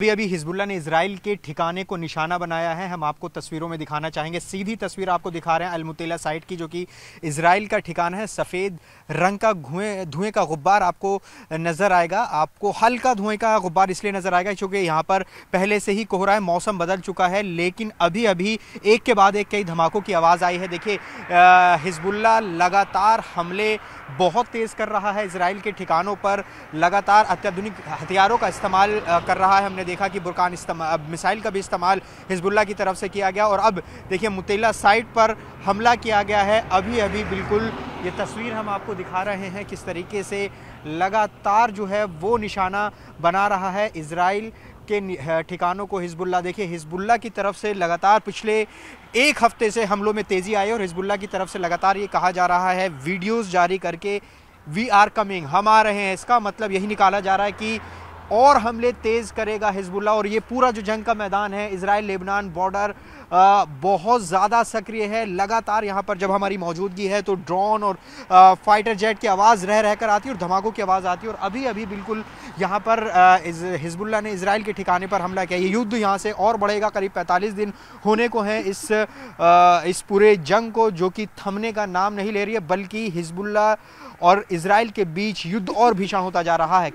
अभी अभी हिजबुल्ला ने इसराइल के ठिकाने को निशाना बनाया है हम आपको तस्वीरों में दिखाना चाहेंगे सीधी तस्वीर आपको दिखा रहे हैं अलमुतेला साइट की जो कि इसराइल का ठिकाना है सफ़ेद रंग का धुएं धुएं का गुब्बार आपको नज़र आएगा आपको हल्का धुएं का गुब्बार इसलिए नज़र आएगा क्योंकि यहाँ पर पहले से ही कोहरा है मौसम बदल चुका है लेकिन अभी अभी एक के बाद एक कई धमाकों की आवाज़ आई है देखिए हिजबुल्ला लगातार हमले बहुत तेज़ कर रहा है इसराइल के ठिकानों पर लगातार अत्याधुनिक हथियारों का इस्तेमाल कर रहा है हमने हमने देखा कि बुरकान मिसाइल का भी इस्तेमाल हिजबुल्ला की तरफ से किया गया और अब देखिए मुतला साइट पर हमला किया गया है अभी अभी बिल्कुल ये तस्वीर हम आपको दिखा रहे हैं किस तरीके से लगातार जो है वो निशाना बना रहा है इसराइल के ठिकानों को हिजबुल्ला देखिए हिजबुल्ला की तरफ से लगातार पिछले एक हफ्ते से हमलों में तेज़ी आई और हिजबुल्ला की तरफ से लगातार ये कहा जा रहा है वीडियोस जारी करके वी आर कमिंग हम आ रहे हैं इसका मतलब यही निकाला जा रहा है कि और हमले तेज़ करेगा हिजबुल्ला और ये पूरा जो जंग का मैदान है इसराइल लेबनान बॉर्डर बहुत ज़्यादा सक्रिय है लगातार यहाँ पर जब हमारी मौजूदगी है तो ड्रोन और आ, फाइटर जेट की आवाज़ रह रहकर आती है और धमाकों की आवाज़ आती है और अभी अभी बिल्कुल यहाँ पर हिजबुल्ला ने इसराइल के ठिकाने पर हमला किया ये युद्ध यहाँ से और बढ़ेगा करीब पैंतालीस दिन होने को है इस आ, इस पूरे जंग को जो कि थमने का नाम नहीं ले रही है बल्कि हिजबुल्ला और इसराइल के बीच युद्ध और भीषण होता जा रहा है